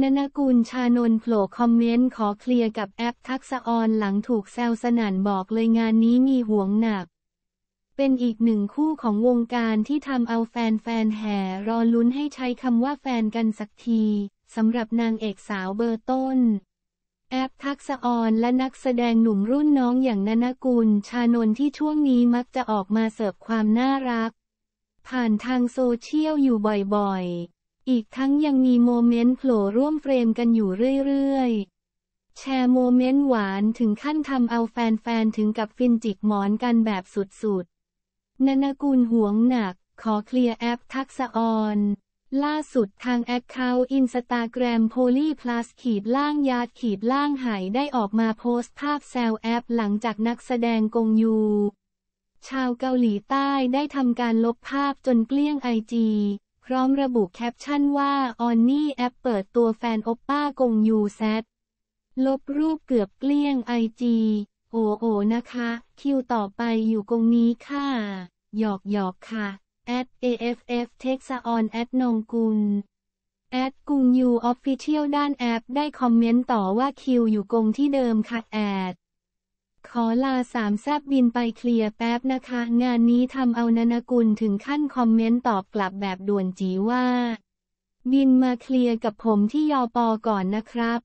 นนกุลชานนโผล่คอมเมนต์ขอเคลียร์กับแอปทักษะออนหลังถูกแซวสนันบอกเลยงานนี้มีห่วงหนัก เป็นอีกหนึ่งคู่ของวงการที่ทำเอาแฟนๆแห่รอลุ้นให้ใช้คำว่าแฟนกันสักทีสำหรับนางเอกสาวเบอร์ต้นแอปทักษะออนและนักแสดงหนุ่มรุ่นน้องอย่างนนกุลชานนที่ช่วงนี้มักจะออกมาเสิร์ฟความน่ารัก ผ่านทางโซเชียลอยู่บ่อยๆอีกทั้งยังมีโมเมนต์โผล่ร่วมเฟรมกันอยู่เรื่อยๆ แชร์โมเมนต์หวานถึงขั้นทำเอาแฟนๆถึงกับฟินจิกหมอนกันแบบสุดๆนนกูลหวงหนัก ขอเคลียร์แอปทักษออน ล่าสุดทางแอคเคาท์อินสตาแกรมโพลีพลัสขีดล่างยาดขีดล่างหายได้ออกมาโพสต์ภาพแซวแอปหลังจากนักแสดงกงยู ชาวเกาหลีใต้ได้ทำการลบภาพจนเกลี้ยงไอจีพร้อมระบุแคปชั่นว่าออนนี่แอปเปิดตัวแฟนโอปป้ากงยูแซดลบรูปเกือบเกลี้ยงไอจีโอโอนะคะ คิวต่อไปอยู่กงนี้ค่ะหยอกหยอกค่ะ at aff t e x a on at นงกุล at กุงยูออฟฟิเชียลด้านแอปได้คอมเมนต์ต่อว่าคิวอยู่กงที่เดิมค่ะแอดขอลาสามแซบบินไปเคลียร์แป๊บนะคะ งานนี้ทำเอานานกุลถึงขั้นคอมเมนต์ตอบกลับแบบด่วนจีว่า บินมาเคลียร์กับผมที่ยอปอก่อนนะครับ